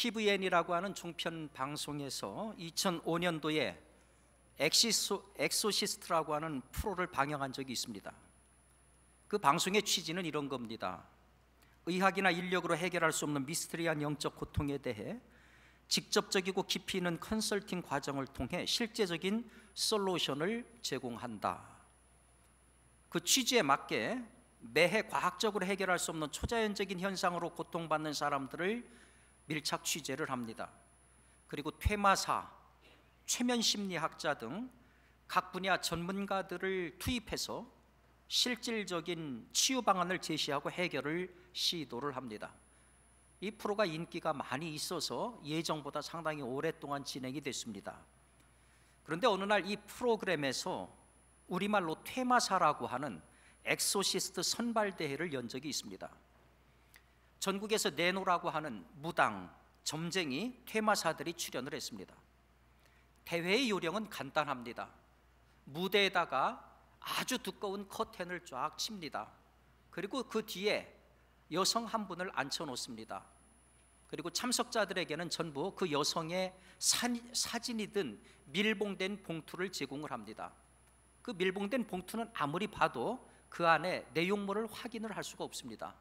TVN이라고 하는 종편 방송에서 2005년도에 엑시소, 엑소시스트라고 하는 프로를 방영한 적이 있습니다. 그 방송의 취지는 이런 겁니다. 의학이나 인력으로 해결할 수 없는 미스터리한 영적 고통에 대해 직접적이고 깊이 있는 컨설팅 과정을 통해 실제적인 솔루션을 제공한다. 그 취지에 맞게 매해 과학적으로 해결할 수 없는 초자연적인 현상으로 고통받는 사람들을 밀착 취재를 합니다. 그리고 퇴마사, 최면 심리학자 등 각 분야 전문가들을 투입해서 실질적인 치유 방안을 제시하고 해결을 시도를 합니다. 이 프로가 인기가 많이 있어서 예정보다 상당히 오랫동안 진행이 됐습니다. 그런데 어느 날 이 프로그램에서 우리말로 퇴마사라고 하는 엑소시스트 선발 대회를 연 적이 있습니다. 전국에서 내노라고 하는 무당, 점쟁이, 퇴마사들이 출연을 했습니다. 대회의 요령은 간단합니다. 무대에다가 아주 두꺼운 커튼을 쫙 칩니다. 그리고 그 뒤에 여성 한 분을 앉혀 놓습니다. 그리고 참석자들에게는 전부 그 여성의 사진이든 밀봉된 봉투를 제공을 합니다. 그 밀봉된 봉투는 아무리 봐도 그 안에 내용물을 확인을 할 수가 없습니다.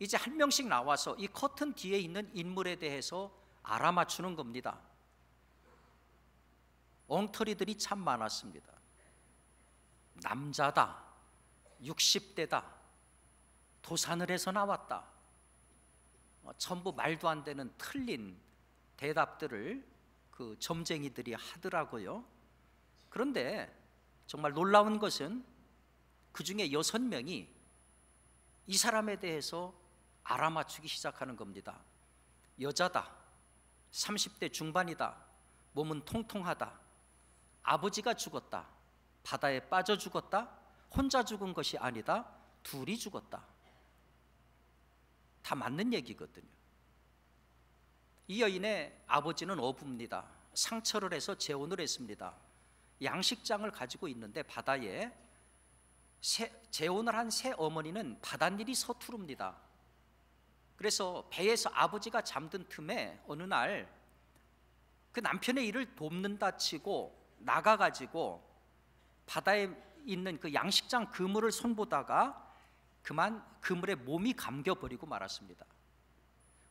이제 한 명씩 나와서 이 커튼 뒤에 있는 인물에 대해서 알아맞추는 겁니다. 엉터리들이 참 많았습니다. 남자다. 60대다. 도산을 해서 나왔다. 어, 전부 말도 안 되는 틀린 대답들을 그 점쟁이들이 하더라고요. 그런데 정말 놀라운 것은 그 중에 여섯 명이 이 사람에 대해서 알아맞추기 시작하는 겁니다. 여자다. 30대 중반이다. 몸은 통통하다. 아버지가 죽었다. 바다에 빠져 죽었다. 혼자 죽은 것이 아니다. 둘이 죽었다. 다 맞는 얘기거든요. 이 여인의 아버지는 어부입니다. 상처를 해서 재혼을 했습니다. 양식장을 가지고 있는데 바다에 새, 재혼을 한 새 어머니는 바닷일이 서투릅니다. 그래서 배에서 아버지가 잠든 틈에 어느 날 그 남편의 일을 돕는다 치고 나가 가지고 바다에 있는 그 양식장 그물을 손보다가 그만 그물에 몸이 감겨 버리고 말았습니다.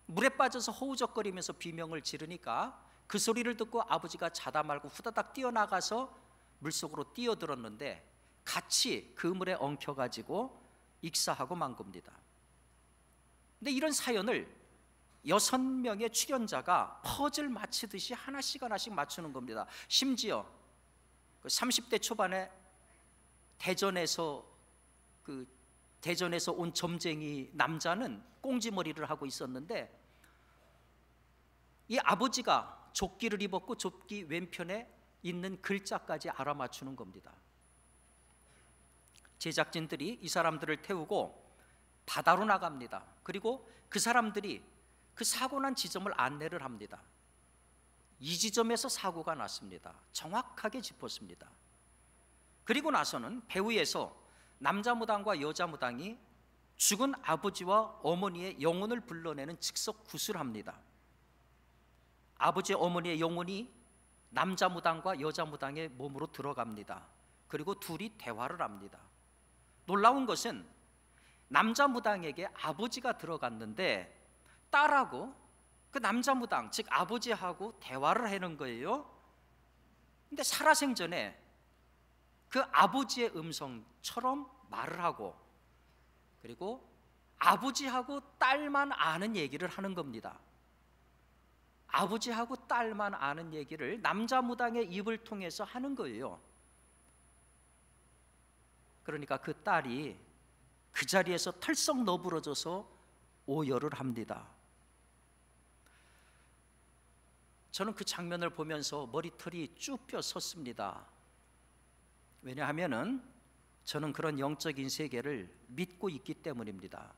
물에 빠져서 허우적거리면서 비명을 지르니까 그 소리를 듣고 아버지가 자다 말고 후다닥 뛰어나가서 물속으로 뛰어들었는데 같이 그물에 엉켜가지고 익사하고 만 겁니다. 근데 이런 사연을 여섯 명의 출연자가 퍼즐 맞히듯이 하나씩 하나씩 맞추는 겁니다. 심지어 30대 그 초반에 대전에서 그 대전에서 온 점쟁이 남자는 꽁지머리를 하고 있었는데 이 아버지가 조끼를 입었고 조끼 왼편에 있는 글자까지 알아맞추는 겁니다. 제작진들이 이 사람들을 태우고 바다로 나갑니다. 그리고 그 사람들이 그 사고 난 지점을 안내를 합니다. 이 지점에서 사고가 났습니다. 정확하게 짚었습니다. 그리고 나서는 배후에서 남자 무당과 여자 무당이 죽은 아버지와 어머니의 영혼을 불러내는 즉석 구슬합니다. 아버지 어머니의 영혼이 남자 무당과 여자 무당의 몸으로 들어갑니다. 그리고 둘이 대화를 합니다. 놀라운 것은 남자 무당에게 아버지가 들어갔는데 딸하고 그 남자 무당 즉 아버지하고 대화를 하는 거예요. 근데 살아생전에 그 아버지의 음성처럼 말을 하고 그리고 아버지하고 딸만 아는 얘기를 하는 겁니다. 아버지하고 딸만 아는 얘기를 남자 무당의 입을 통해서 하는 거예요. 그러니까 그 딸이 그 자리에서 털썩 너부러져서 오열을 합니다. 저는 그 장면을 보면서 머리털이 쭉펴 섰습니다. 왜냐하면 저는 그런 영적인 세계를 믿고 있기 때문입니다.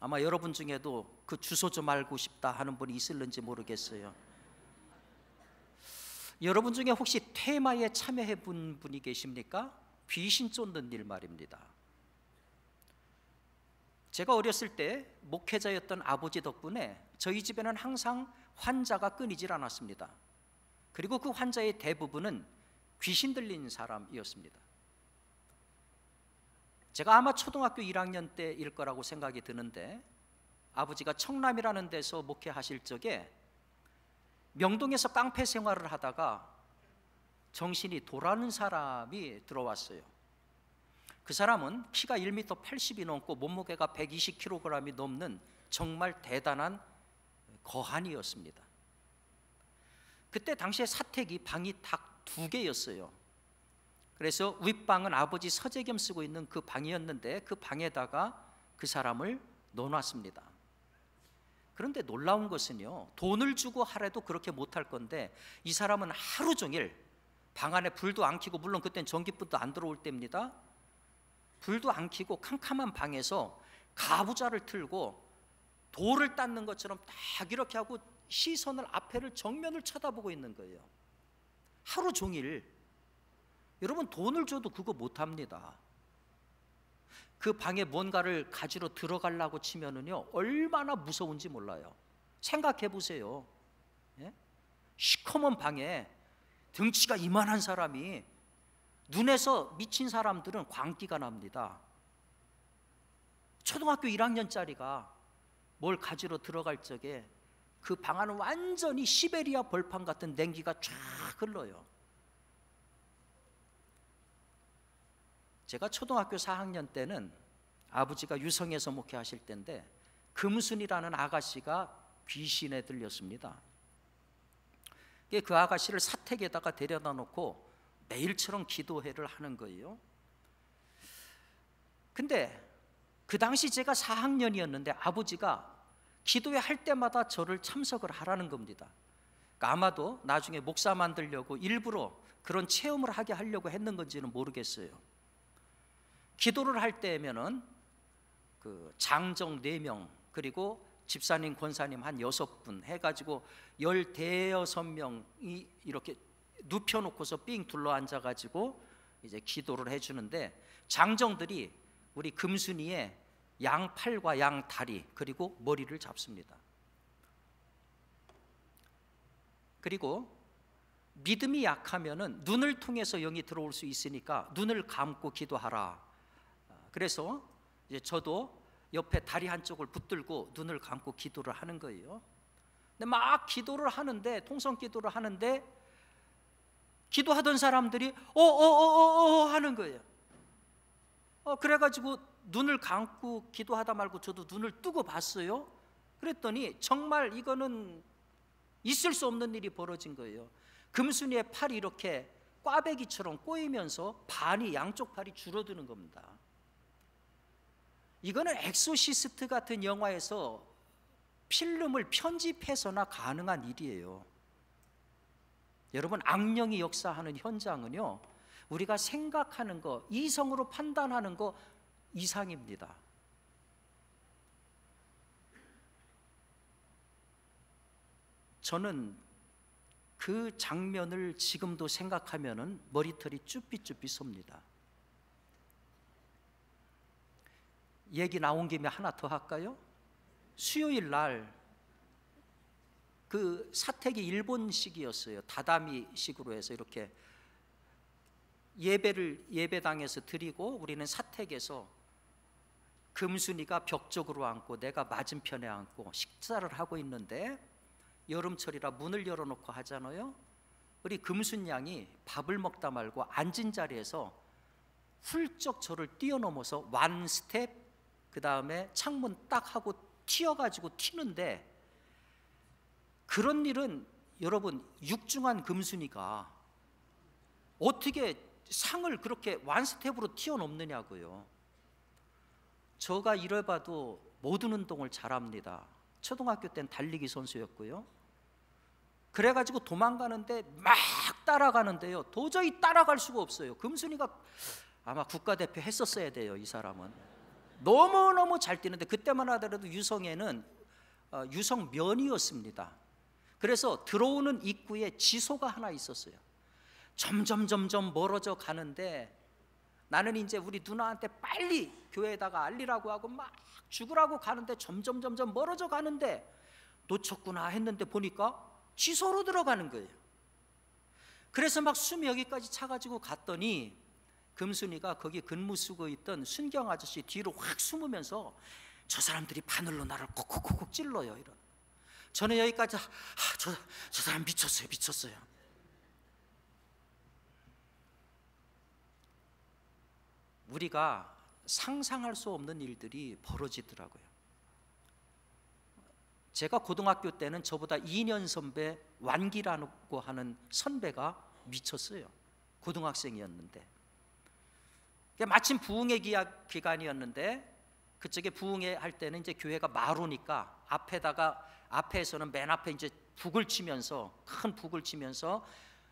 아마 여러분 중에도 그 주소 좀 알고 싶다 하는 분이 있을는지 모르겠어요. 여러분 중에 혹시 테마에 참여해 본 분이 계십니까? 귀신 쫓는 일 말입니다. 제가 어렸을 때 목회자였던 아버지 덕분에 저희 집에는 항상 환자가 끊이질 않았습니다. 그리고 그 환자의 대부분은 귀신 들린 사람이었습니다. 제가 아마 초등학교 1학년 때일 거라고 생각이 드는데 아버지가 청남이라는 데서 목회하실 적에 명동에서 깡패 생활을 하다가 정신이 돌아는 사람이 들어왔어요. 그 사람은 키가 1m 80이 넘고 몸무게가 120kg이 넘는 정말 대단한 거한이었습니다. 그때 당시에 사택이 방이 딱 두 개였어요. 그래서 윗방은 아버지 서재겸 쓰고 있는 그 방이었는데 그 방에다가 그 사람을 넣어놨습니다. 그런데 놀라운 것은요. 돈을 주고 하래도 그렇게 못할 건데 이 사람은 하루 종일 방 안에 불도 안 켜고 물론 그땐 전기불도 안 들어올 때입니다. 불도 안 켜고 캄캄한 방에서 가부좌를 틀고 돌을 닦는 것처럼 딱 이렇게 하고 시선을 앞에를 정면을 쳐다보고 있는 거예요. 하루 종일 여러분 돈을 줘도 그거 못 합니다. 그 방에 뭔가를 가지러 들어가려고 치면은요 얼마나 무서운지 몰라요. 생각해 보세요. 예? 시커먼 방에 등치가 이만한 사람이 눈에서 미친 사람들은 광기가 납니다. 초등학교 1학년짜리가 뭘 가지러 들어갈 적에 그 방안은 완전히 시베리아 벌판 같은 냉기가 쫙 흘러요. 제가 초등학교 4학년 때는 아버지가 유성에서 목회하실 때인데 금순이라는 아가씨가 귀신에 들렸습니다. 그 아가씨를 사택에다가 데려다 놓고 매일처럼 기도회를 하는 거예요. 근데 그 당시 제가 4학년이었는데 아버지가 기도회 할 때마다 저를 참석을 하라는 겁니다. 그러니까 아마도 나중에 목사 만들려고 일부러 그런 체험을 하게 하려고 했는 건지는 모르겠어요. 기도를 할 때면은 그 장정 4명 그리고 집사님 권사님 한 6분 해 가지고 16명이 이렇게 눕혀놓고서 삥 둘러앉아가지고 이제 기도를 해주는데 장정들이 우리 금순이의 양 팔과 양 다리 그리고 머리를 잡습니다. 그리고 믿음이 약하면 눈을 통해서 영이 들어올 수 있으니까 눈을 감고 기도하라. 그래서 이제 저도 옆에 다리 한쪽을 붙들고 눈을 감고 기도를 하는 거예요. 근데 막 기도를 하는데 통성 기도를 하는데 기도하던 사람들이 어어어어어 어, 어, 어, 하는 거예요. 어 그래가지고 눈을 감고 기도하다 말고 저도 눈을 뜨고 봤어요. 그랬더니 정말 이거는 있을 수 없는 일이 벌어진 거예요. 금순이의 팔이 이렇게 꽈배기처럼 꼬이면서 반이 양쪽 팔이 줄어드는 겁니다. 이거는 엑소시스트 같은 영화에서 필름을 편집해서나 가능한 일이에요. 여러분 악령이 역사하는 현장은요 우리가 생각하는 거 이성으로 판단하는 거 이상입니다 저는 그 장면을 지금도 생각하면 머리털이 쭈삐쭈삐 섭니다 얘기 나온 김에 하나 더 할까요? 수요일 날그 사택이 일본식이었어요. 다다미식으로 해서 이렇게 예배를 예배당에서 드리고 우리는 사택에서 금순이가 벽 쪽으로 앉고 내가 맞은편에 앉고 식사를 하고 있는데 여름철이라 문을 열어놓고 하잖아요. 우리 금순양이 밥을 먹다 말고 앉은 자리에서 훌쩍 저를 뛰어넘어서 완 스텝 그 다음에 창문 딱 하고 튀어가지고 튀는데 그런 일은 여러분 육중한 금순이가 어떻게 상을 그렇게 완스텝으로 튀어넘느냐고요 저가 이래 봐도 모든 운동을 잘합니다. 초등학교 땐 달리기 선수였고요. 그래가지고 도망가는데 막 따라가는데요. 도저히 따라갈 수가 없어요. 금순이가 아마 국가대표 했었어야 돼요. 이 사람은 너무 너무 잘 뛰는데 그때만 하더라도 유성에는 어, 유성면이었습니다. 그래서 들어오는 입구에 지소가 하나 있었어요. 점점 점점 멀어져 가는데 나는 이제 우리 누나한테 빨리 교회에다가 알리라고 하고 막 죽으라고 가는데 점점 점점 멀어져 가는데 놓쳤구나 했는데 보니까 지소로 들어가는 거예요. 그래서 막 숨이 여기까지 차가지고 갔더니 금순이가 거기 근무 쓰고 있던 순경 아저씨 뒤로 확 숨으면서 저 사람들이 바늘로 나를 콕콕콕콕 찔러요 이런. 저는 여기까지 아, 저, 저 사람 미쳤어요 미쳤어요 우리가 상상할 수 없는 일들이 벌어지더라고요 제가 고등학교 때는 저보다 2년 선배 완기라고 하는 선배가 미쳤어요 고등학생이었는데 마침 부흥의 기간이었는데 그쪽에 부흥회 할 때는 이제 교회가 마루니까 앞에다가 앞에서는 맨 앞에 이제 북을 치면서 큰 북을 치면서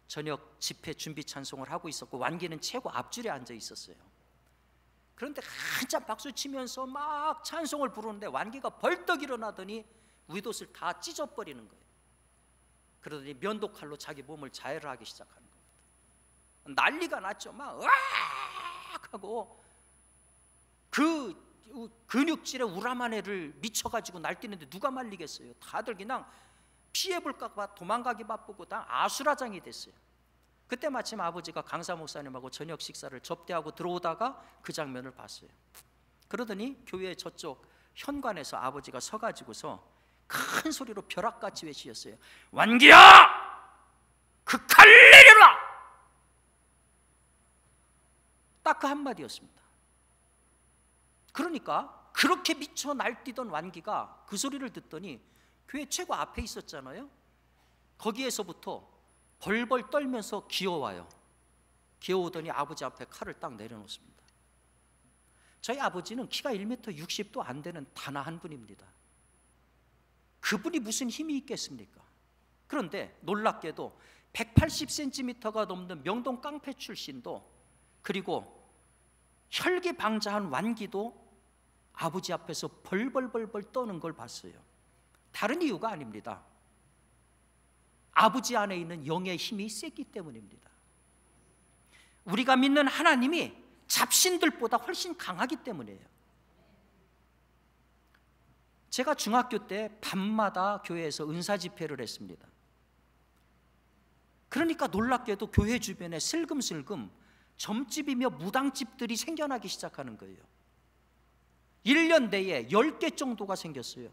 저녁 집회 준비 찬송을 하고 있었고 완기는 최고 앞줄에 앉아 있었어요. 그런데 한참 박수 치면서 막 찬송을 부르는데 완기가 벌떡 일어나더니 위옷을 다 찢어버리는 거예요. 그러더니 면도칼로 자기 몸을 자해하기 시작하는 겁니다. 난리가 났죠. 막 으악 하고 그 근육질에 우라만해를 미쳐가지고 날뛰는데 누가 말리겠어요? 다들 그냥 피해볼까봐 도망가기 바쁘고 다 아수라장이 됐어요. 그때 마침 아버지가 강사 목사님하고 저녁 식사를 접대하고 들어오다가 그 장면을 봤어요. 그러더니 교회 저쪽 현관에서 아버지가 서가지고서 큰 소리로 벼락같이 외치셨어요. 완기야! 그 칼 내려라! 딱 그 한마디였습니다. 그러니까 그렇게 미쳐 날뛰던 완기가 그 소리를 듣더니 교회 최고 앞에 있었잖아요. 거기에서부터 벌벌 떨면서 기어와요. 기어오더니 아버지 앞에 칼을 딱 내려놓습니다. 저희 아버지는 키가 1m 60도 안 되는 단아한 분입니다. 그분이 무슨 힘이 있겠습니까? 그런데 놀랍게도 180cm가 넘는 명동 깡패 출신도 그리고 혈기 방자한 완기도 아버지 앞에서 벌벌벌벌 떠는 걸 봤어요. 다른 이유가 아닙니다. 아버지 안에 있는 영의 힘이 셌기 때문입니다. 우리가 믿는 하나님이 잡신들보다 훨씬 강하기 때문이에요. 제가 중학교 때 밤마다 교회에서 은사 집회를 했습니다. 그러니까 놀랍게도 교회 주변에 슬금슬금 점집이며 무당집들이 생겨나기 시작하는 거예요. 1년 내에 10개 정도가 생겼어요.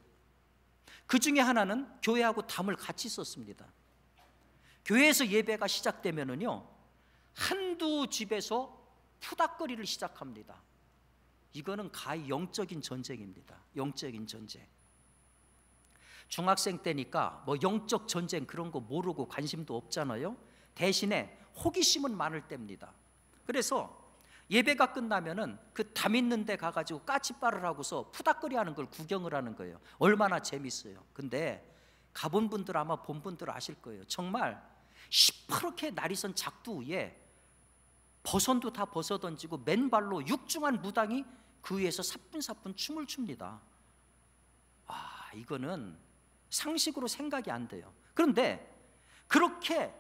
그 중에 하나는 교회하고 담을 같이 썼습니다. 교회에서 예배가 시작되면은요, 한두 집에서 푸닥거리를 시작합니다. 이거는 가히 영적인 전쟁입니다. 영적인 전쟁. 중학생 때니까 뭐 영적 전쟁 그런 거 모르고 관심도 없잖아요. 대신에 호기심은 많을 때입니다. 그래서 예배가 끝나면은 그 담 있는 데 가가지고 까치발을 하고서 푸닥거리 하는 걸 구경을 하는 거예요. 얼마나 재밌어요. 근데 가본 분들 아마 본 분들 아실 거예요. 정말 시퍼렇게 날이 선 작두 위에 버선도 다 벗어 던지고 맨발로 육중한 무당이 그 위에서 사뿐사뿐 춤을 춥니다. 아, 이거는 상식으로 생각이 안 돼요. 그런데 그렇게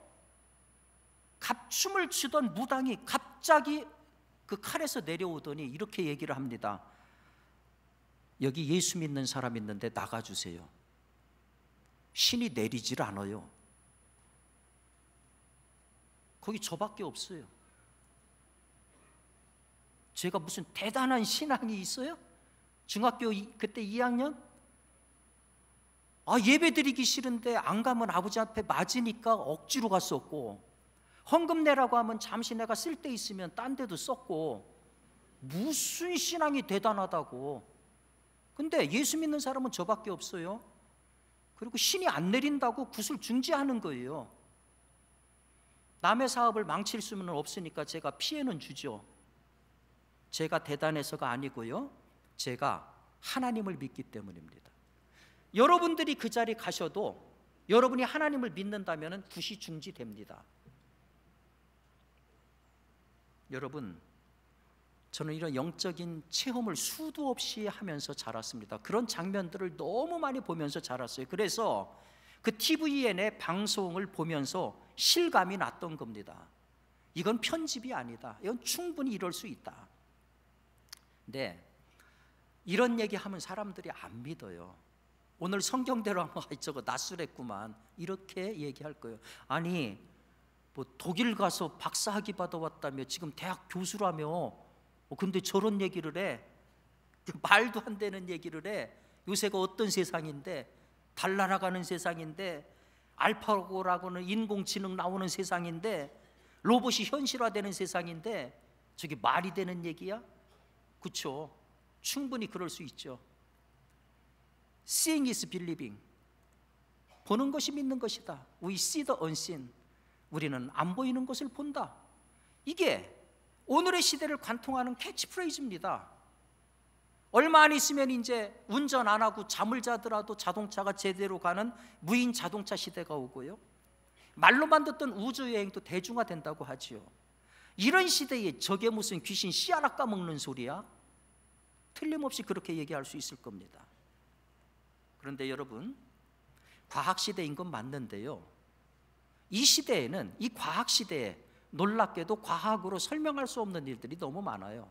갑춤을 추던 무당이 갑자기 그 칼에서 내려오더니 이렇게 얘기를 합니다. 여기 예수 믿는 사람 있는데 나가주세요. 신이 내리질 않아요. 거기 저밖에 없어요. 제가 무슨 대단한 신앙이 있어요? 중학교 그때 2학년? 아, 예배 드리기 싫은데 안 가면 아버지 앞에 맞으니까 억지로 갔었고, 헌금 내라고 하면 잠시 내가 쓸 때 있으면 딴 데도 썼고 무슨 신앙이 대단하다고 근데 예수 믿는 사람은 저밖에 없어요 그리고 신이 안 내린다고 구슬 중지하는 거예요 남의 사업을 망칠 수는 없으니까 제가 피해는 주죠 제가 대단해서가 아니고요 제가 하나님을 믿기 때문입니다 여러분들이 그 자리 가셔도 여러분이 하나님을 믿는다면 구시 중지됩니다 여러분, 저는 이런 영적인 체험을 수도 없이 하면서 자랐습니다. 그런 장면들을 너무 많이 보면서 자랐어요. 그래서 그 TVN의 방송을 보면서 실감이 났던 겁니다. 이건 편집이 아니다. 이건 충분히 이럴 수 있다. 근 이런 얘기하면 사람들이 안 믿어요. 오늘 성경대로 하면 저거 낯설했구만 이렇게 얘기할 거예요. 아니 뭐 독일 가서 박사학위 받아왔다며 지금 대학 교수라며 어, 근데 저런 얘기를 해 그 말도 안 되는 얘기를 해 요새가 어떤 세상인데 달나라가는 세상인데 알파고라고는 인공지능 나오는 세상인데 로봇이 현실화되는 세상인데 저게 말이 되는 얘기야? 그렇죠 충분히 그럴 수 있죠 Seeing is believing 보는 것이 믿는 것이다 We see the unseen 우리는 안 보이는 것을 본다. 이게 오늘의 시대를 관통하는 캐치프레이즈입니다. 얼마 안 있으면 이제 운전 안 하고 잠을 자더라도 자동차가 제대로 가는 무인 자동차 시대가 오고요. 말로만 듣던 우주 여행도 대중화된다고 하지요. 이런 시대에 저게 무슨 귀신 씨알아 까먹는 소리야? 틀림없이 그렇게 얘기할 수 있을 겁니다. 그런데 여러분, 과학 시대인 건 맞는데요. 이 시대에는 이 과학 시대에 놀랍게도 과학으로 설명할 수 없는 일들이 너무 많아요.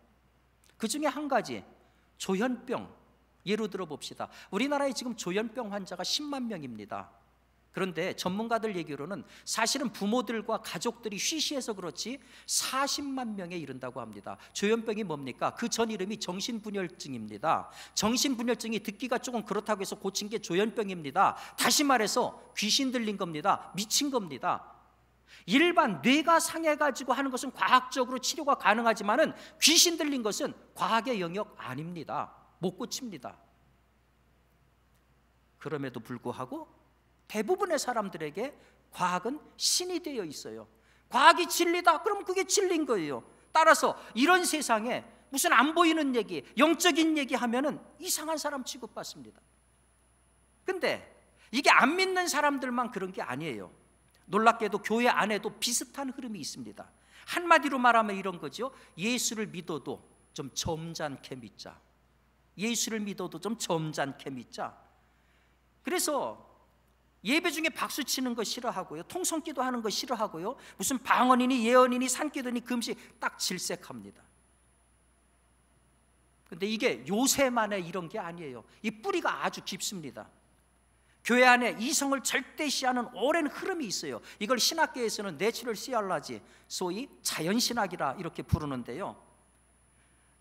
그 중에 한 가지 조현병 예로 들어 봅시다. 우리나라에 지금 조현병 환자가 10만 명입니다. 그런데 전문가들 얘기로는 사실은 부모들과 가족들이 쉬쉬해서 그렇지 40만 명에 이른다고 합니다. 조현병이 뭡니까? 그 전 이름이 정신분열증입니다. 정신분열증이 듣기가 조금 그렇다고 해서 고친 게 조현병입니다. 다시 말해서 귀신 들린 겁니다. 미친 겁니다. 일반 뇌가 상해가지고 하는 것은 과학적으로 치료가 가능하지만은 귀신 들린 것은 과학의 영역 아닙니다. 못 고칩니다. 그럼에도 불구하고 대부분의 사람들에게 과학은 신이 되어 있어요. 과학이 진리다. 그럼 그게 진리인 거예요. 따라서 이런 세상에 무슨 안 보이는 얘기, 영적인 얘기 하면은 이상한 사람 취급받습니다. 근데 이게 안 믿는 사람들만 그런 게 아니에요. 놀랍게도 교회 안에도 비슷한 흐름이 있습니다. 한마디로 말하면 이런 거죠. 예수를 믿어도 좀 점잖게 믿자. 예수를 믿어도 좀 점잖게 믿자. 그래서 예배 중에 박수 치는 거 싫어하고요. 통성기도 하는 거 싫어하고요. 무슨 방언이니 예언이니 산기도니 금식 딱 질색합니다. 근데 이게 요새만의 이런 게 아니에요. 이 뿌리가 아주 깊습니다. 교회 안에 이성을 절대시하는 오랜 흐름이 있어요. 이걸 신학계에서는 내추럴 시알라지, 소위 자연신학이라 이렇게 부르는데요.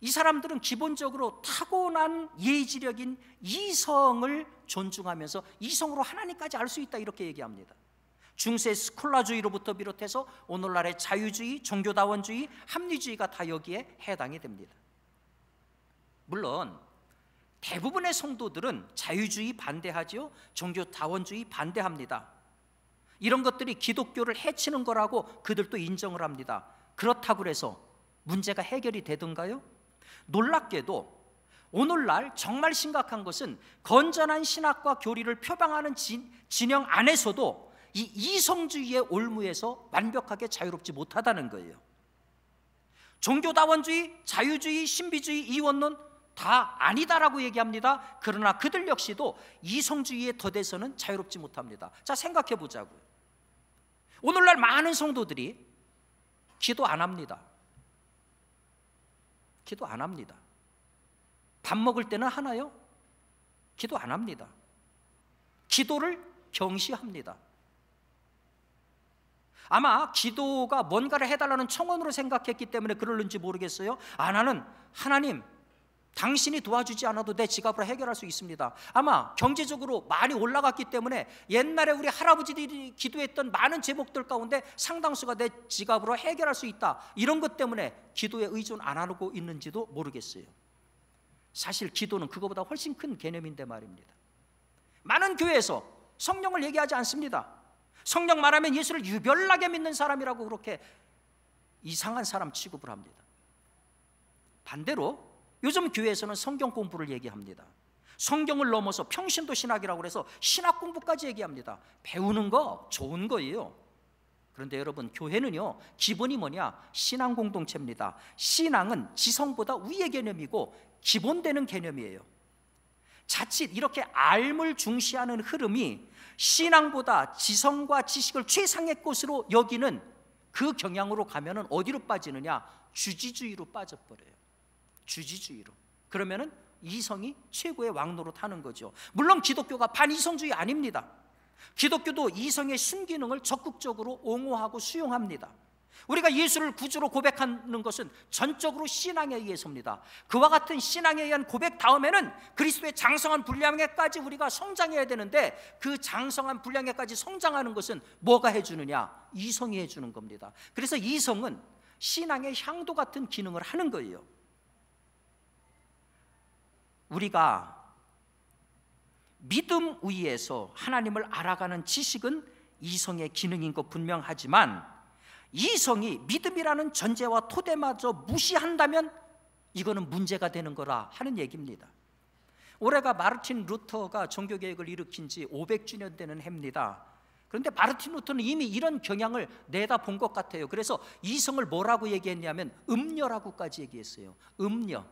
이 사람들은 기본적으로 타고난 예지력인 이성을 존중하면서 이성으로 하나님까지 알 수 있다 이렇게 얘기합니다. 중세 스콜라주의로부터 비롯해서 오늘날의 자유주의, 종교다원주의, 합리주의가 다 여기에 해당이 됩니다. 물론 대부분의 성도들은 자유주의 반대하지요. 종교다원주의 반대합니다. 이런 것들이 기독교를 해치는 거라고 그들도 인정을 합니다. 그렇다고 해서 문제가 해결이 되던가요? 놀랍게도 오늘날 정말 심각한 것은 건전한 신학과 교리를 표방하는 진, 진영 안에서도 이 이성주의의 올무에서 완벽하게 자유롭지 못하다는 거예요. 종교다원주의, 자유주의, 신비주의, 이원론 다 아니다라고 얘기합니다. 그러나 그들 역시도 이성주의에 더대서는 자유롭지 못합니다. 자, 생각해 보자고요. 오늘날 많은 성도들이 기도 안 합니다. 기도 안 합니다. 밥 먹을 때는 하나요? 기도 안 합니다. 기도를 경시합니다. 아마 기도가 뭔가를 해달라는 청원으로 생각했기 때문에 그러는지 모르겠어요. 아, 나는 하나님, 당신이 도와주지 않아도 내 지갑으로 해결할 수 있습니다. 아마 경제적으로 많이 올라갔기 때문에 옛날에 우리 할아버지들이 기도했던 많은 제목들 가운데 상당수가 내 지갑으로 해결할 수 있다. 이런 것 때문에 기도에 의존 안 하고 있는지도 모르겠어요. 사실 기도는 그거보다 훨씬 큰 개념인데 말입니다. 많은 교회에서 성령을 얘기하지 않습니다. 성령 말하면 예수를 유별나게 믿는 사람이라고 그렇게 이상한 사람 취급을 합니다. 반대로 요즘 교회에서는 성경 공부를 얘기합니다. 성경을 넘어서 평신도 신학이라고 해서 신학 공부까지 얘기합니다. 배우는 거 좋은 거예요. 그런데 여러분 교회는요 기본이 뭐냐 신앙 공동체입니다. 신앙은 지성보다 위의 개념이고 기본되는 개념이에요. 자칫 이렇게 알물 중시하는 흐름이 신앙보다 지성과 지식을 최상의 것으로 여기는 그 경향으로 가면은 어디로 빠지느냐 주지주의로 빠져버려요. 주지주의로 그러면은 이성이 최고의 왕노로 타는 거죠 물론 기독교가 반이성주의 아닙니다 기독교도 이성의 순기능을 적극적으로 옹호하고 수용합니다 우리가 예수를 구주로 고백하는 것은 전적으로 신앙에 의해서입니다 그와 같은 신앙에 의한 고백 다음에는 그리스도의 장성한 분량에까지 우리가 성장해야 되는데 그 장성한 분량에까지 성장하는 것은 뭐가 해주느냐? 이성이 해주는 겁니다 그래서 이성은 신앙의 향도 같은 기능을 하는 거예요 우리가 믿음 위에서 하나님을 알아가는 지식은 이성의 기능인 것 분명하지만 이성이 믿음이라는 전제와 토대마저 무시한다면 이거는 문제가 되는 거라 하는 얘기입니다 올해가 마르틴 루터가 종교개혁을 일으킨 지 500주년 되는 해입니다 그런데 마르틴 루터는 이미 이런 경향을 내다본 것 같아요 그래서 이성을 뭐라고 얘기했냐면 음녀라고까지 얘기했어요 음녀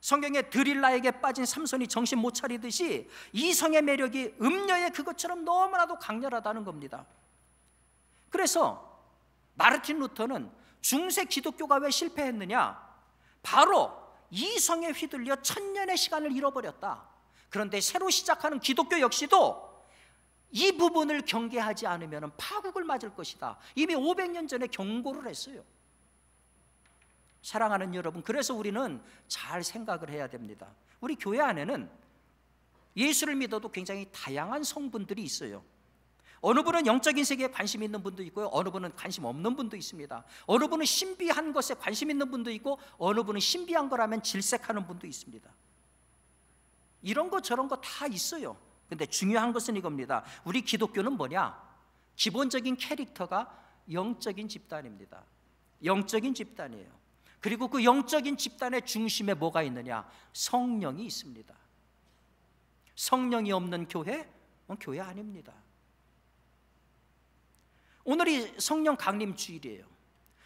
성경에 드릴라에게 빠진 삼손이 정신 못 차리듯이 이성의 매력이 음녀의 그것처럼 너무나도 강렬하다는 겁니다. 그래서 마르틴 루터는 중세 기독교가 왜 실패했느냐? 바로 이성에 휘둘려 천년의 시간을 잃어버렸다. 그런데 새로 시작하는 기독교 역시도 이 부분을 경계하지 않으면 파국을 맞을 것이다. 이미 500년 전에 경고를 했어요. 사랑하는 여러분, 그래서 우리는 잘 생각을 해야 됩니다. 우리 교회 안에는 예수를 믿어도 굉장히 다양한 성분들이 있어요. 어느 분은 영적인 세계에 관심 있는 분도 있고요. 어느 분은 관심 없는 분도 있습니다. 어느 분은 신비한 것에 관심 있는 분도 있고 어느 분은 신비한 거라면 질색하는 분도 있습니다. 이런 거 저런 거 다 있어요. 근데 중요한 것은 이겁니다. 우리 기독교는 뭐냐? 기본적인 캐릭터가 영적인 집단입니다. 영적인 집단이에요. 그리고 그 영적인 집단의 중심에 뭐가 있느냐? 성령이 있습니다. 성령이 없는 교회? 어, 교회 아닙니다. 오늘이 성령 강림 주일이에요.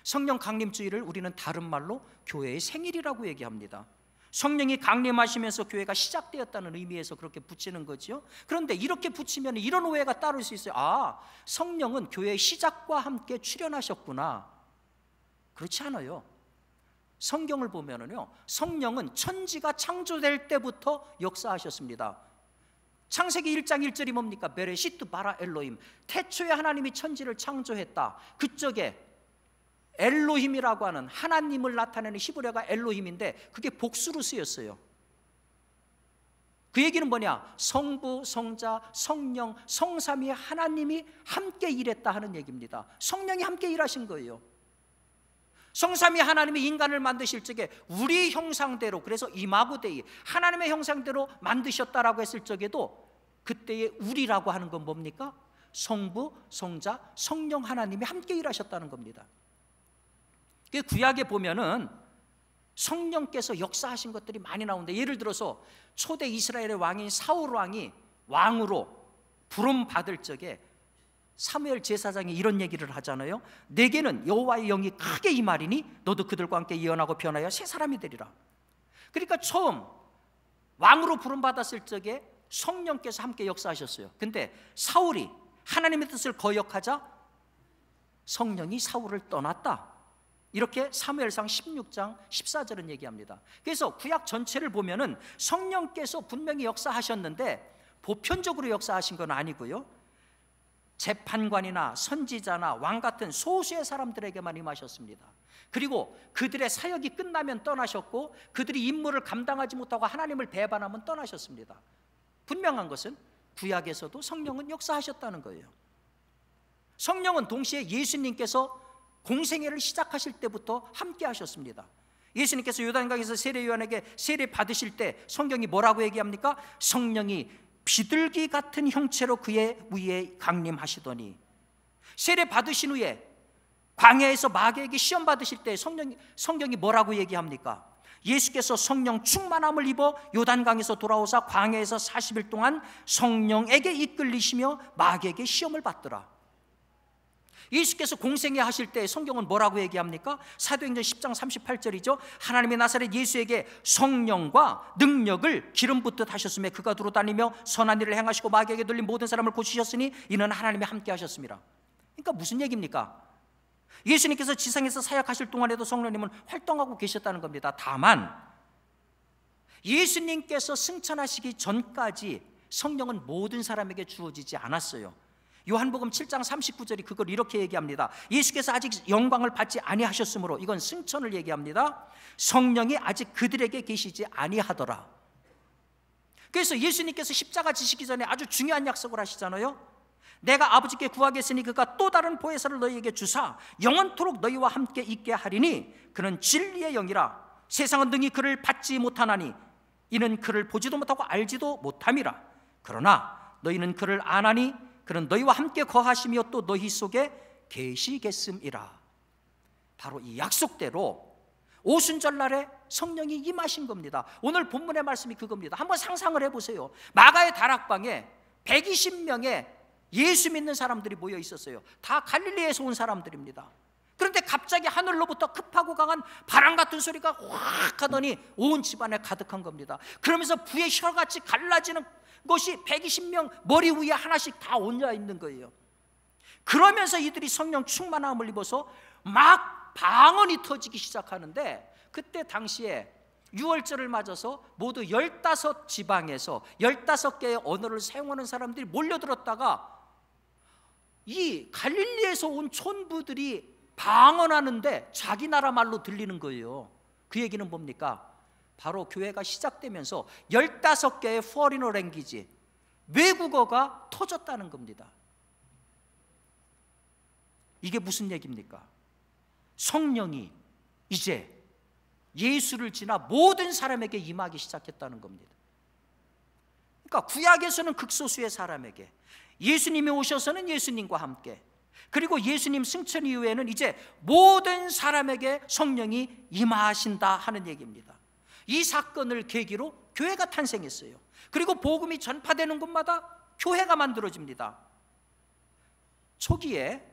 성령 강림 주일을 우리는 다른 말로 교회의 생일이라고 얘기합니다. 성령이 강림하시면서 교회가 시작되었다는 의미에서 그렇게 붙이는 거지 그런데 이렇게 붙이면 이런 오해가 따를 수 있어요. 아, 성령은 교회의 시작과 함께 출현하셨구나. 그렇지 않아요. 성경을 보면은요. 성령은 천지가 창조될 때부터 역사하셨습니다. 창세기 1장 1절이 뭡니까? 베레시트 바라 엘로임. 태초에 하나님이 천지를 창조했다. 그쪽에 엘로힘이라고 하는 하나님을 나타내는 히브리어가 엘로힘인데 그게 복수로 쓰였어요. 그 얘기는 뭐냐? 성부, 성자, 성령, 성삼위 하나님이 함께 일했다 하는 얘기입니다. 성령이 함께 일하신 거예요. 성삼이 하나님이 인간을 만드실 적에 우리 형상대로 그래서 이마고대이 하나님의 형상대로 만드셨다라고 했을 적에도 그때의 우리라고 하는 건 뭡니까? 성부, 성자, 성령 하나님이 함께 일하셨다는 겁니다. 그 구약에 보면은 성령께서 역사하신 것들이 많이 나오는데 예를 들어서 초대 이스라엘의 왕인 사울 왕이 왕으로 부름 받을 적에 사무엘 제사장이 이런 얘기를 하잖아요. 내게는 여호와의 영이 크게 임하리니 너도 그들과 함께 예언하고 변하여 새 사람이 되리라. 그러니까 처음 왕으로 부름 받았을 적에 성령께서 함께 역사하셨어요. 근데 사울이 하나님의 뜻을 거역하자 성령이 사울을 떠났다. 이렇게 사무엘상 16장 14절은 얘기합니다. 그래서 구약 전체를 보면은 성령께서 분명히 역사하셨는데 보편적으로 역사하신 건 아니고요. 재판관이나 선지자나 왕 같은 소수의 사람들에게만 임하셨습니다. 그리고 그들의 사역이 끝나면 떠나셨고 그들이 임무를 감당하지 못하고 하나님을 배반하면 떠나셨습니다. 분명한 것은 구약에서도 성령은 역사하셨다는 거예요. 성령은 동시에 예수님께서 공생애를 시작하실 때부터 함께 하셨습니다. 예수님께서 요단강에서 세례 요한에게 세례 받으실 때 성경이 뭐라고 얘기합니까? 성령이 비둘기 같은 형체로 그의 위에 강림하시더니 세례 받으신 후에 광야에서 마귀에게 시험 받으실 때 성령, 성경이 뭐라고 얘기합니까? 예수께서 성령 충만함을 입어 요단강에서 돌아오사 광야에서 40일 동안 성령에게 이끌리시며 마귀에게 시험을 받더라 예수께서 공생애 하실 때 성경은 뭐라고 얘기합니까? 사도행전 10장 38절이죠. 하나님의 나사렛 예수에게 성령과 능력을 기름 붓듯 하셨음에 그가 두루 다니며 선한 일을 행하시고 마귀에게 돌린 모든 사람을 고치셨으니 이는 하나님이 함께 하셨습니다. 그러니까 무슨 얘기입니까? 예수님께서 지상에서 사역하실 동안에도 성령님은 활동하고 계셨다는 겁니다. 다만 예수님께서 승천하시기 전까지 성령은 모든 사람에게 주어지지 않았어요. 요한복음 7장 39절이 그걸 이렇게 얘기합니다. 예수께서 아직 영광을 받지 아니하셨으므로 이건 승천을 얘기합니다. 성령이 아직 그들에게 계시지 아니하더라. 그래서 예수님께서 십자가 지시기 전에 아주 중요한 약속을 하시잖아요. 내가 아버지께 구하겠으니 그가 또 다른 보혜사를 너희에게 주사 영원토록 너희와 함께 있게 하리니 그는 진리의 영이라 세상은 능히 그를 받지 못하나니 이는 그를 보지도 못하고 알지도 못함이라 그러나 너희는 그를 아나니 그런 너희와 함께 거하시며 또 너희 속에 계시겠음이라 바로 이 약속대로 오순절날에 성령이 임하신 겁니다 오늘 본문의 말씀이 그겁니다 한번 상상을 해보세요 마가의 다락방에 120명의 예수 믿는 사람들이 모여 있었어요 다 갈릴리에서 온 사람들입니다 그런데 갑자기 하늘로부터 급하고 강한 바람 같은 소리가 확 하더니 온 집안에 가득한 겁니다 그러면서 부의 혀같이 갈라지는 것이 120명 머리 위에 하나씩 다 올려 있는 거예요. 그러면서 이들이 성령 충만함을 입어서 막 방언이 터지기 시작하는데 그때 당시에 6월절을 맞아서 모두 15 지방에서 15개의 언어를 사용하는 사람들이 몰려들었다가 이 갈릴리에서 온 촌부들이 방언하는데 자기 나라 말로 들리는 거예요. 그 얘기는 뭡니까? 바로 교회가 시작되면서 15개의 포리너 랭귀지 외국어가 터졌다는 겁니다. 이게 무슨 얘기입니까? 성령이 이제 예수를 지나 모든 사람에게 임하기 시작했다는 겁니다. 그러니까 구약에서는 극소수의 사람에게 예수님이 오셔서는 예수님과 함께 그리고 예수님 승천 이후에는 이제 모든 사람에게 성령이 임하신다 하는 얘기입니다. 이 사건을 계기로 교회가 탄생했어요. 그리고 복음이 전파되는 곳마다 교회가 만들어집니다. 초기에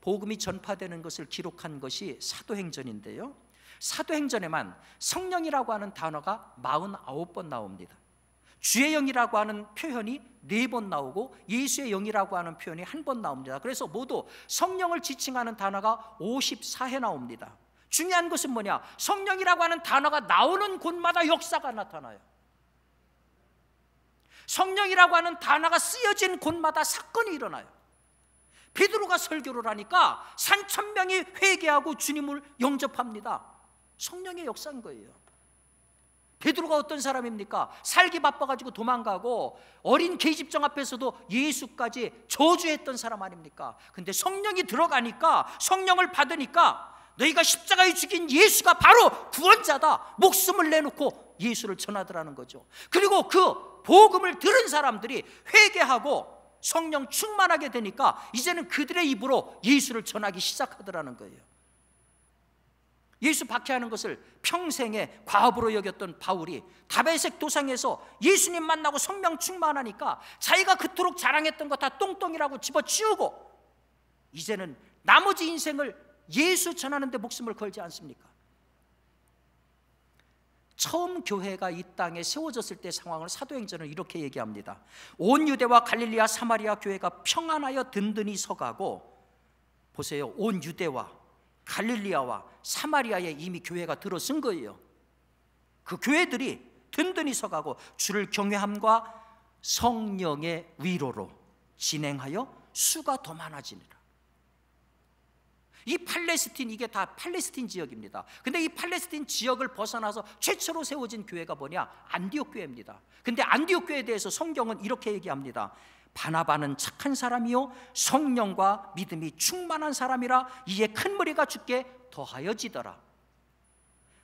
복음이 전파되는 것을 기록한 것이 사도행전인데요. 사도행전에만 성령이라고 하는 단어가 49번 나옵니다. 주의 영이라고 하는 표현이 네 번 나오고 예수의 영이라고 하는 표현이 한 번 나옵니다. 그래서 모두 성령을 지칭하는 단어가 54회 나옵니다. 중요한 것은 뭐냐? 성령이라고 하는 단어가 나오는 곳마다 역사가 나타나요. 성령이라고 하는 단어가 쓰여진 곳마다 사건이 일어나요. 베드로가 설교를 하니까 산천 명이 회개하고 주님을 영접합니다. 성령의 역사인 거예요. 베드로가 어떤 사람입니까? 살기 바빠가지고 도망가고 어린 계집정 앞에서도 예수까지 저주했던 사람 아닙니까? 근데 성령이 들어가니까 성령을 받으니까 너희가 십자가에 죽인 예수가 바로 구원자다. 목숨을 내놓고 예수를 전하더라는 거죠. 그리고 그 복음을 들은 사람들이 회개하고 성령 충만하게 되니까 이제는 그들의 입으로 예수를 전하기 시작하더라는 거예요. 예수 박해하는 것을 평생의 과업으로 여겼던 바울이 다베색 도상에서 예수님 만나고 성령 충만하니까 자기가 그토록 자랑했던 것 다 똥똥이라고 집어치우고 이제는 나머지 인생을 예수 전하는데 목숨을 걸지 않습니까? 처음 교회가 이 땅에 세워졌을 때 상황을 사도행전은 이렇게 얘기합니다 온 유대와 갈릴리아 사마리아 교회가 평안하여 든든히 서가고 보세요 온 유대와 갈릴리아와 사마리아에 이미 교회가 들어선 거예요 그 교회들이 든든히 서가고 주를 경외함과 성령의 위로로 진행하여 수가 더많아지니 이 팔레스틴 이게 다 팔레스틴 지역입니다. 근데 이 팔레스틴 지역을 벗어나서 최초로 세워진 교회가 뭐냐? 안디옥 교회입니다. 근데 안디옥 교회에 대해서 성경은 이렇게 얘기합니다. 바나바는 착한 사람이요 성령과 믿음이 충만한 사람이라 이에 큰 무리가 주께 더하여지더라.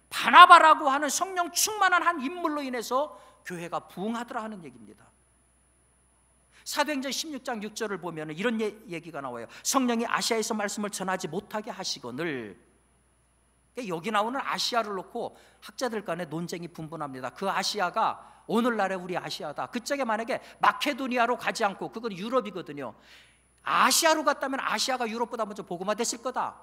바나바라고 하는 성령 충만한 한 인물로 인해서 교회가 부흥하더라 하는 얘기입니다. 사도행전 16장 6절을 보면 이런 예, 얘기가 나와요 성령이 아시아에서 말씀을 전하지 못하게 하시거늘 그러니까 여기 나오는 아시아를 놓고 학자들 간의 논쟁이 분분합니다 그 아시아가 오늘날의 우리 아시아다 그쪽에 만약에 마케도니아로 가지 않고 그건 유럽이거든요 아시아로 갔다면 아시아가 유럽보다 먼저 보고만 됐을 거다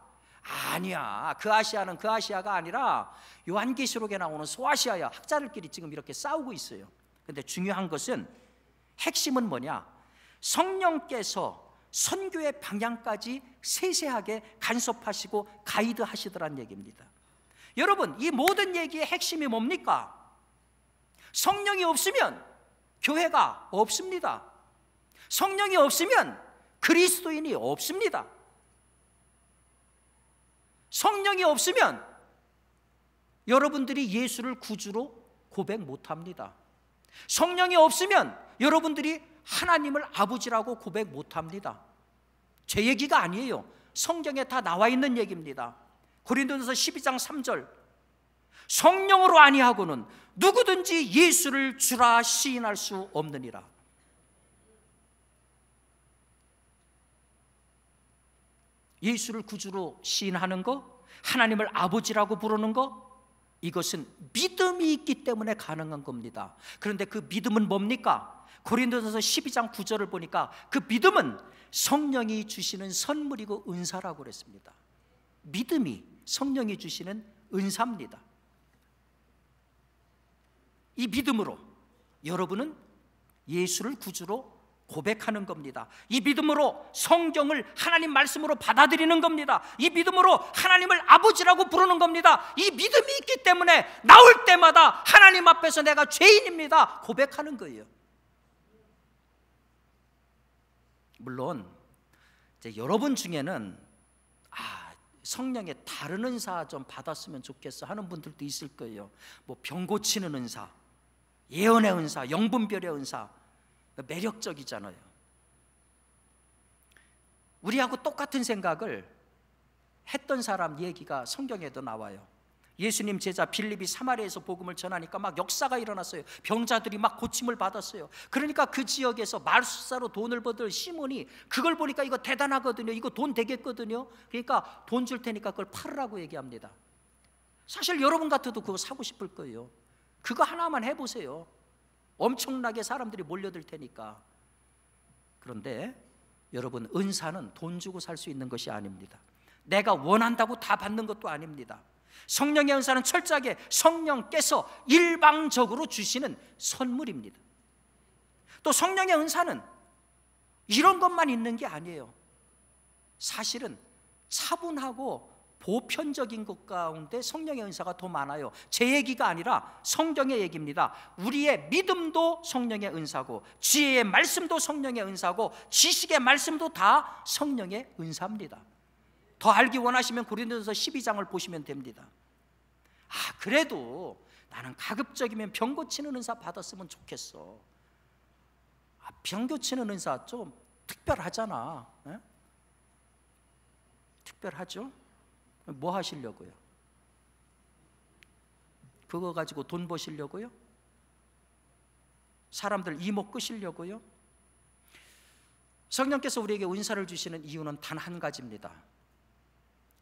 아니야 그 아시아는 그 아시아가 아니라 요한계시록에 나오는 소아시아야 학자들끼리 지금 이렇게 싸우고 있어요 근데 중요한 것은 핵심은 뭐냐 성령께서 선교의 방향까지 세세하게 간섭하시고 가이드하시더란 얘기입니다. 여러분, 이 모든 얘기의 핵심이 뭡니까? 성령이 없으면 교회가 없습니다. 성령이 없으면 그리스도인이 없습니다. 성령이 없으면 여러분들이 예수를 구주로 고백 못 합니다. 성령이 없으면 여러분들이 하나님을 아버지라고 고백 못합니다 제 얘기가 아니에요 성경에 다 나와 있는 얘기입니다 고린도전서 12장 3절 성령으로 아니하고는 누구든지 예수를 주라 시인할 수 없느니라 예수를 구주로 시인하는 거 하나님을 아버지라고 부르는 거 이것은 믿음이 있기 때문에 가능한 겁니다 그런데 그 믿음은 뭡니까? 고린도전서 12장 9절을 보니까 그 믿음은 성령이 주시는 선물이고 은사라고 그랬습니다. 믿음이 성령이 주시는 은사입니다. 이 믿음으로 여러분은 예수를 구주로 고백하는 겁니다. 이 믿음으로 성경을 하나님 말씀으로 받아들이는 겁니다. 이 믿음으로 하나님을 아버지라고 부르는 겁니다. 이 믿음이 있기 때문에 나올 때마다 하나님 앞에서 내가 죄인입니다. 고백하는 거예요. 물론 이제 여러분 중에는 아 성령의 다른 은사 좀 받았으면 좋겠어 하는 분들도 있을 거예요. 뭐 병 고치는 은사, 예언의 은사, 영분별의 은사 매력적이잖아요. 우리하고 똑같은 생각을 했던 사람 얘기가 성경에도 나와요. 예수님 제자 빌립이 사마리아에서 복음을 전하니까 막 역사가 일어났어요. 병자들이 막 고침을 받았어요. 그러니까 그 지역에서 말수사로 돈을 버들 시몬이 그걸 보니까 이거 대단하거든요. 이거 돈 되겠거든요. 그러니까 돈 줄 테니까 그걸 팔으라고 얘기합니다. 사실 여러분 같아도 그거 사고 싶을 거예요. 그거 하나만 해보세요. 엄청나게 사람들이 몰려들 테니까. 그런데 여러분 은사는 돈 주고 살 수 있는 것이 아닙니다. 내가 원한다고 다 받는 것도 아닙니다. 성령의 은사는 철저하게 성령께서 일방적으로 주시는 선물입니다. 또 성령의 은사는 이런 것만 있는 게 아니에요. 사실은 차분하고 보편적인 것 가운데 성령의 은사가 더 많아요. 제 얘기가 아니라 성경의 얘기입니다. 우리의 믿음도 성령의 은사고 지혜의 말씀도 성령의 은사고 지식의 말씀도 다 성령의 은사입니다. 더 알기 원하시면 고린도전서 12장을 보시면 됩니다. 아, 그래도 나는 가급적이면 병 고치는 은사 받았으면 좋겠어. 아, 병 고치는 은사 좀 특별하잖아. 에? 예? 특별하죠? 뭐 하시려고요? 그거 가지고 돈 버시려고요? 사람들 이목 끄시려고요? 성령께서 우리에게 은사를 주시는 이유는 단 한 가지입니다.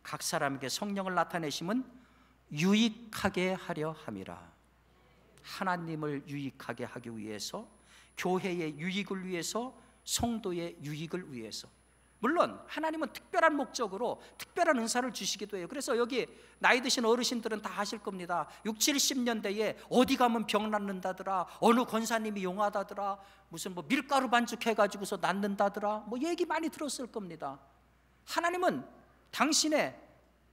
각 사람에게 성령을 나타내심은 유익하게 하려 함이라. 하나님을 유익하게 하기 위해서 교회의 유익을 위해서 성도의 유익을 위해서 물론 하나님은 특별한 목적으로 특별한 은사를 주시기도 해요 그래서 여기 나이 드신 어르신들은 다 아실 겁니다 6 70년대에 어디 가면 병 낫는다더라 어느 권사님이 용하다더라 무슨 뭐 밀가루 반죽해가지고서 낫는다더라 뭐 얘기 많이 들었을 겁니다 하나님은 당신의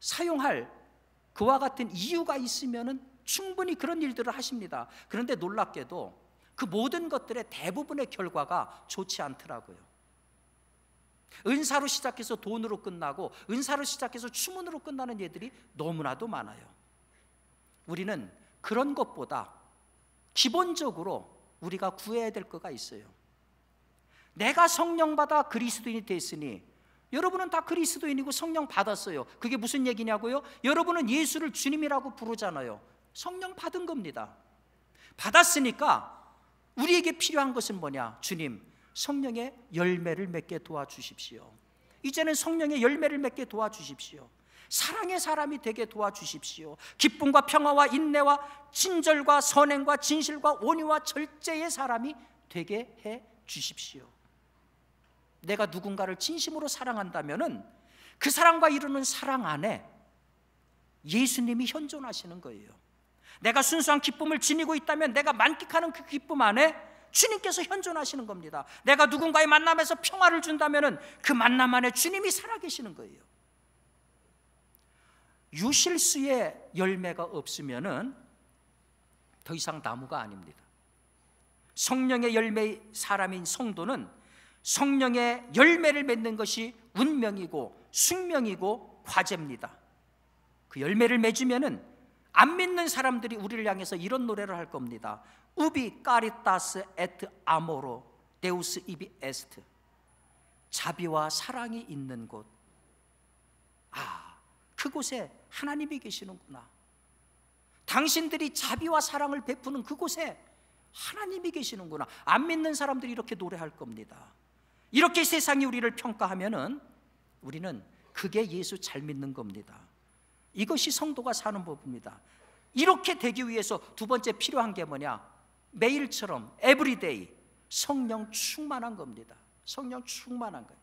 사용할 그와 같은 이유가 있으면 충분히 그런 일들을 하십니다. 그런데 놀랍게도 그 모든 것들의 대부분의 결과가 좋지 않더라고요. 은사로 시작해서 돈으로 끝나고 은사로 시작해서 추문으로 끝나는 예들이 너무나도 많아요. 우리는 그런 것보다 기본적으로 우리가 구해야 될 거가 있어요. 내가 성령 받아 그리스도인이 됐으니 여러분은 다 그리스도인이고 성령 받았어요. 그게 무슨 얘기냐고요? 여러분은 예수를 주님이라고 부르잖아요. 성령 받은 겁니다. 받았으니까 우리에게 필요한 것은 뭐냐? 주님, 성령의 열매를 맺게 도와주십시오. 이제는 성령의 열매를 맺게 도와주십시오. 사랑의 사람이 되게 도와주십시오. 기쁨과 평화와 인내와 친절과 선행과 진실과 온유와 절제의 사람이 되게 해 주십시오. 내가 누군가를 진심으로 사랑한다면은 그 사랑과 이루는 사랑 안에 예수님이 현존하시는 거예요. 내가 순수한 기쁨을 지니고 있다면 내가 만끽하는 그 기쁨 안에 주님께서 현존하시는 겁니다. 내가 누군가의 만남에서 평화를 준다면은 그 만남 안에 주님이 살아계시는 거예요. 유실수의 열매가 없으면은 더 이상 나무가 아닙니다. 성령의 열매 사람인 성도는 성령의 열매를 맺는 것이 운명이고 숙명이고 과제입니다. 그 열매를 맺으면은 안 믿는 사람들이 우리를 향해서 이런 노래를 할 겁니다. 우비 까리타스 에트 아모로 데우스 이비 에스트. 자비와 사랑이 있는 곳. 아, 그곳에 하나님이 계시는구나. 당신들이 자비와 사랑을 베푸는 그곳에 하나님이 계시는구나. 안 믿는 사람들이 이렇게 노래할 겁니다. 이렇게 세상이 우리를 평가하면 우리는 그게 예수 잘 믿는 겁니다. 이것이 성도가 사는 법입니다. 이렇게 되기 위해서 두 번째 필요한 게 뭐냐? 매일처럼 에브리데이 성령 충만한 겁니다. 성령 충만한 거예요.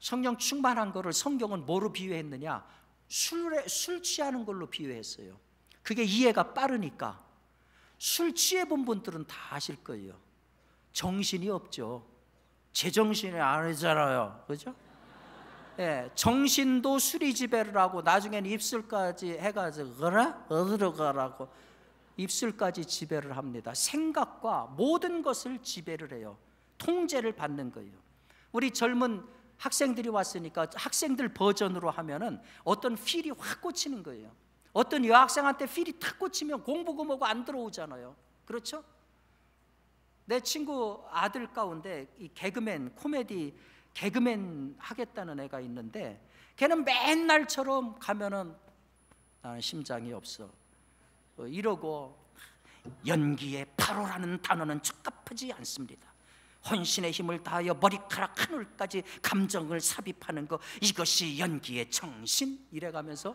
성령 충만한 거를 성경은 뭐로 비유했느냐? 술술 취하는 걸로 비유했어요. 그게 이해가 빠르니까 술 취해 본 분들은 다 아실 거예요. 정신이 없죠. 제정신이 아니잖아요. 그죠? 예, 정신도 수리지배를 하고 나중엔 입술까지 해가지고 가라 어디로 가라고 입술까지 지배를 합니다. 생각과 모든 것을 지배를 해요. 통제를 받는 거예요. 우리 젊은 학생들이 왔으니까 학생들 버전으로 하면은 어떤 필이 확 꽂히는 거예요. 어떤 여학생한테 필이 탁 꽂히면 공부금 뭐고 안 들어오잖아요. 그렇죠? 내 친구 아들 가운데 이 개그맨 코미디 개그맨 하겠다는 애가 있는데 걔는 맨날처럼 가면은 나는 심장이 없어 어, 이러고 연기에 바로라는 단어는 적합하지 않습니다 헌신의 힘을 다하여 머리카락 하늘까지 감정을 삽입하는 것 이것이 연기의 정신 이래가면서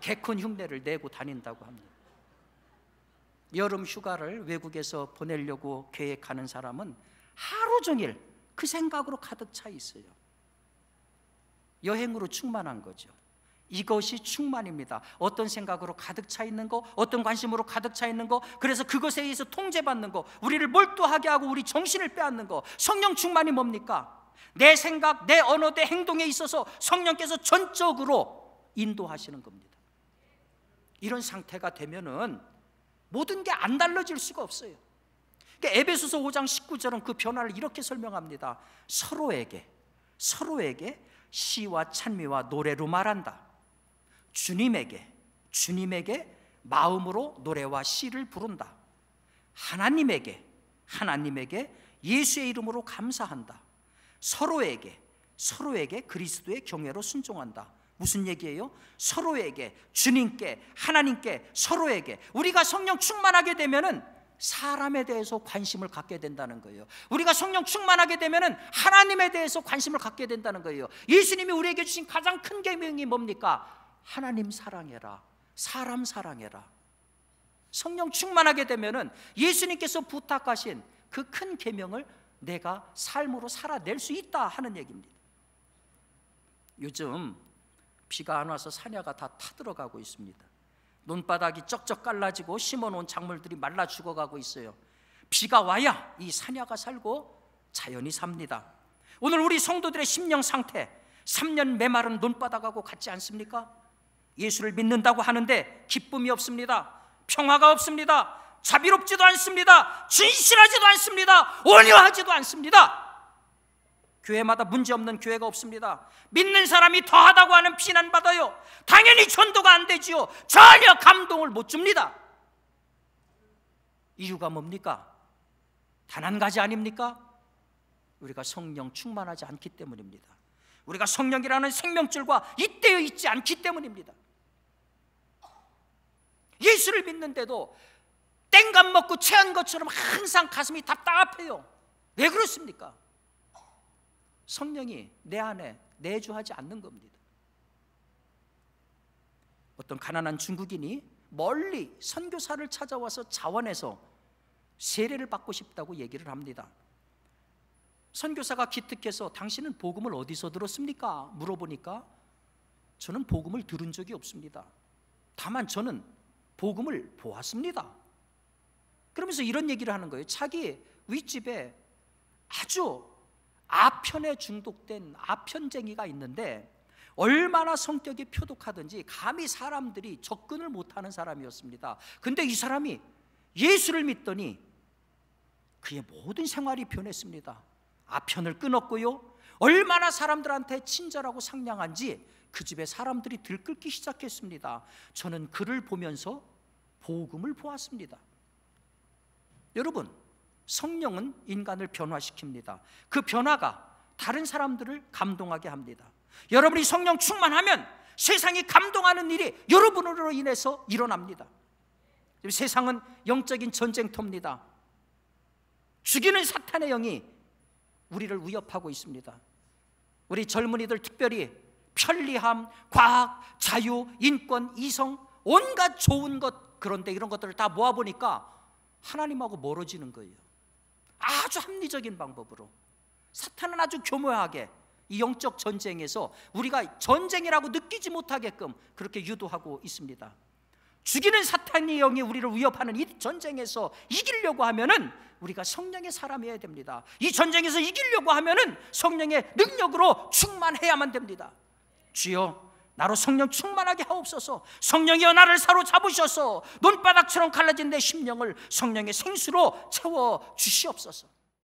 개콘 흉내를 내고 다닌다고 합니다 여름 휴가를 외국에서 보내려고 계획하는 사람은 하루 종일 그 생각으로 가득 차 있어요. 여행으로 충만한 거죠. 이것이 충만입니다. 어떤 생각으로 가득 차 있는 거, 어떤 관심으로 가득 차 있는 거, 그래서 그것에 의해서 통제받는 거, 우리를 몰두하게 하고 우리 정신을 빼앗는 거, 성령 충만이 뭡니까? 내 생각, 내 언어, 내 행동에 있어서 성령께서 전적으로 인도하시는 겁니다. 이런 상태가 되면은 모든 게 안 달라질 수가 없어요 그러니까 에베소서 5장 19절은 그 변화를 이렇게 설명합니다 서로에게 서로에게 시와 찬미와 노래로 말한다 주님에게 주님에게 마음으로 노래와 시를 부른다 하나님에게 하나님에게 예수의 이름으로 감사한다 서로에게 서로에게 그리스도의 경외로 순종한다 무슨 얘기예요? 서로에게 주님께 하나님께 서로에게 우리가 성령 충만하게 되면은 사람에 대해서 관심을 갖게 된다는 거예요. 우리가 성령 충만하게 되면은 하나님에 대해서 관심을 갖게 된다는 거예요. 예수님이 우리에게 주신 가장 큰 계명이 뭡니까? 하나님 사랑해라. 사람 사랑해라. 성령 충만하게 되면은 예수님께서 부탁하신 그 큰 계명을 내가 삶으로 살아낼 수 있다 하는 얘기입니다. 요즘 비가 안 와서 사냐가 다 타들어가고 있습니다. 논바닥이 쩍쩍 갈라지고 심어놓은 작물들이 말라 죽어가고 있어요. 비가 와야 이 사냐가 살고 자연이 삽니다. 오늘 우리 성도들의 심령 상태 3년 메마른 논바닥하고 같지 않습니까? 예수를 믿는다고 하는데 기쁨이 없습니다. 평화가 없습니다. 자비롭지도 않습니다. 진실하지도 않습니다. 온유하지도 않습니다. 교회마다 문제없는 교회가 없습니다. 믿는 사람이 더하다고 하는 비난받아요. 당연히 전도가 안 되지요. 전혀 감동을 못 줍니다. 이유가 뭡니까? 단 한 가지 아닙니까? 우리가 성령 충만하지 않기 때문입니다. 우리가 성령이라는 생명줄과 이때어 있지 않기 때문입니다. 예수를 믿는데도 땡감 먹고 체한 것처럼 항상 가슴이 답답해요. 왜 그렇습니까? 성령이 내 안에 내주하지 않는 겁니다. 어떤 가난한 중국인이 멀리 선교사를 찾아와서 자원해서 세례를 받고 싶다고 얘기를 합니다. 선교사가 기특해서 당신은 복음을 어디서 들었습니까? 물어보니까 저는 복음을 들은 적이 없습니다. 다만 저는 복음을 보았습니다. 그러면서 이런 얘기를 하는 거예요. 자기 윗집에 아주 아편에 중독된 아편쟁이가 있는데 얼마나 성격이 표독하든지 감히 사람들이 접근을 못하는 사람이었습니다. 근데 이 사람이 예수를 믿더니 그의 모든 생활이 변했습니다. 아편을 끊었고요. 얼마나 사람들한테 친절하고 상냥한지 그 집에 사람들이 들끓기 시작했습니다. 저는 그를 보면서 복음을 보았습니다. 여러분, 성령은 인간을 변화시킵니다. 그 변화가 다른 사람들을 감동하게 합니다. 여러분이 성령 충만하면 세상이 감동하는 일이 여러분으로 인해서 일어납니다. 세상은 영적인 전쟁터입니다. 죽이는 사탄의 영이 우리를 위협하고 있습니다. 우리 젊은이들 특별히 편리함, 과학, 자유, 인권, 이성, 온갖 좋은 것 그런데 이런 것들을 다 모아보니까 하나님하고 멀어지는 거예요. 아주 합리적인 방법으로 사탄은 아주 교묘하게 이 영적 전쟁에서 우리가 전쟁이라고 느끼지 못하게끔 그렇게 유도하고 있습니다. 죽이는 사탄의 영이 우리를 위협하는 이 전쟁에서 이기려고 하면은 우리가 성령의 사람이어야 됩니다. 이 전쟁에서 이기려고 하면은 성령의 능력으로 충만해야만 됩니다. 주여 나로 성령 충만하게 하옵소서 성령이여 나를 사로잡으셔서 눈바닥처럼 갈라진 내 심령을 성령의 생수로 채워 주시옵소서